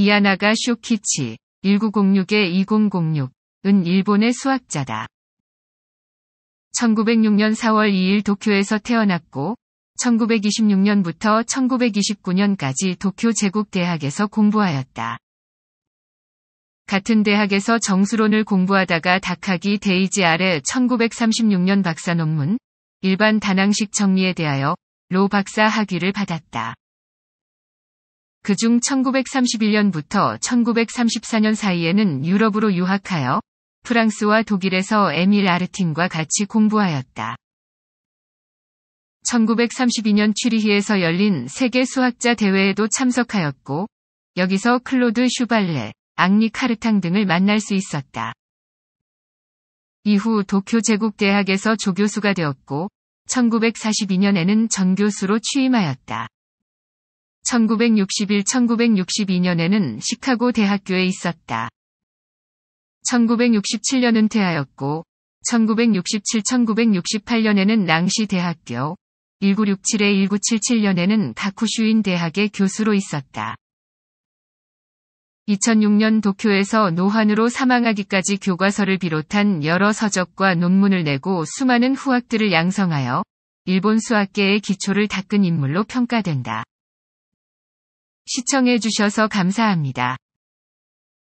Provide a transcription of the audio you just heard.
이야나가 쇼키치 1906-2006, 은 일본의 수학자다. 1906년 4월 2일 도쿄에서 태어났고, 1926년부터 1929년까지 도쿄 제국대학에서 공부하였다. 같은 대학에서 정수론을 공부하다가 다카기 데이지 아래 1936년 박사 논문, 일반 단항식 정리에 대하여 로 박사 학위를 받았다. 그중 1931년부터 1934년 사이에는 유럽으로 유학하여 프랑스와 독일에서 에밀 아르틴과 같이 공부하였다. 1932년 취리히에서 열린 세계 수학자 대회에도 참석하였고 여기서 클로드 슈발레, 앙리 카르탕 등을 만날 수 있었다. 이후 도쿄 제국대학에서 조교수가 되었고 1942년에는 전교수로 취임하였다. 1961-1962년에는 시카고 대학교에 있었다. 1967년은 퇴하였고, 1967-1968년에는 낭시 대학교, 1967-1977년에는 가쿠슈인 대학의 교수로 있었다. 2006년 도쿄에서 노환으로 사망하기까지 교과서를 비롯한 여러 서적과 논문을 내고 수많은 후학들을 양성하여 일본 수학계의 기초를 닦은 인물로 평가된다. 시청해주셔서 감사합니다.